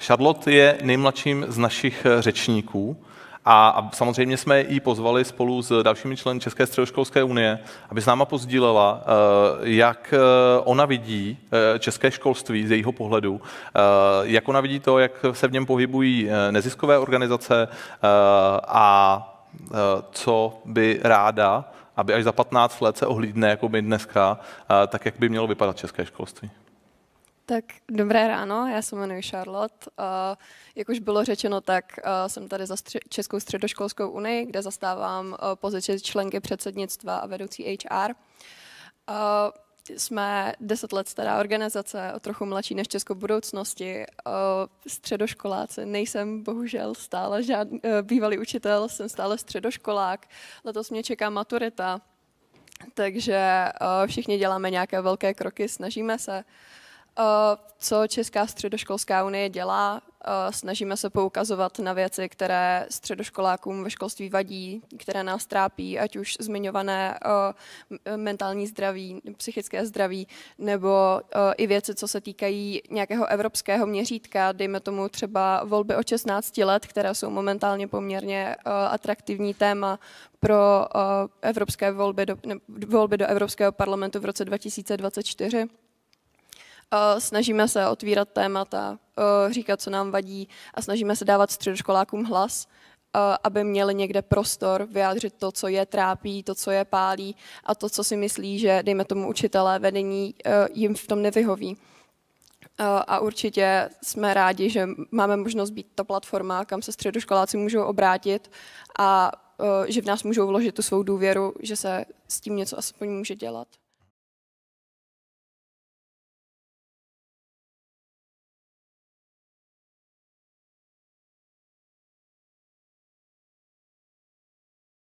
Charlotte je nejmladším z našich eh, řečníků a, a samozřejmě jsme ji pozvali spolu s dalšími členy České středoškolské unie, aby s náma pozdílela, eh, jak eh, ona vidí české školství z jejího pohledu, jak ona vidí to, jak se v něm pohybují neziskové organizace a co by ráda, aby až za 15 let se ohlídne, jako by dneska, tak jak by mělo vypadat české školství. Tak dobré ráno, já se jmenuji Charlotte. Jak už bylo řečeno, tak jsem tady za Českou středoškolskou unii, kde zastávám pozici členky předsednictva a vedoucí HR. Jsme deset let stará organizace, o trochu mladší než Česko budoucnosti. Středoškoláci nejsem bohužel stále žádný, e, bývalý učitel, jsem stále středoškolák. Letos mě čeká maturita, takže všichni děláme nějaké velké kroky, snažíme se. Uh, Eh, co Česká středoškolská unie dělá, eh, snažíme se poukazovat na věci, které středoškolákům ve školství vadí, které nás trápí, ať už zmiňované eh, mentální zdraví, psychické zdraví, nebo i věci, co se týkají nějakého evropského měřítka, dejme tomu třeba volby o 16 let, které jsou momentálně poměrně atraktivní téma pro evropské volby do, volby do Evropského parlamentu v roce 2024. Snažíme se otvírat témata, říkat, co nám vadí a snažíme se dávat středoškolákům hlas, aby měli někde prostor vyjádřit to, co je trápí, to, co je pálí a to, co si myslí, že dejme tomu učitelé vedení e, jim v tom nevyhoví. A určitě jsme rádi, že máme možnost být ta platforma, kam se středoškoláci můžou obrátit a e, že v nás můžou vložit tu svou důvěru, že se s tím něco aspoň může dělat.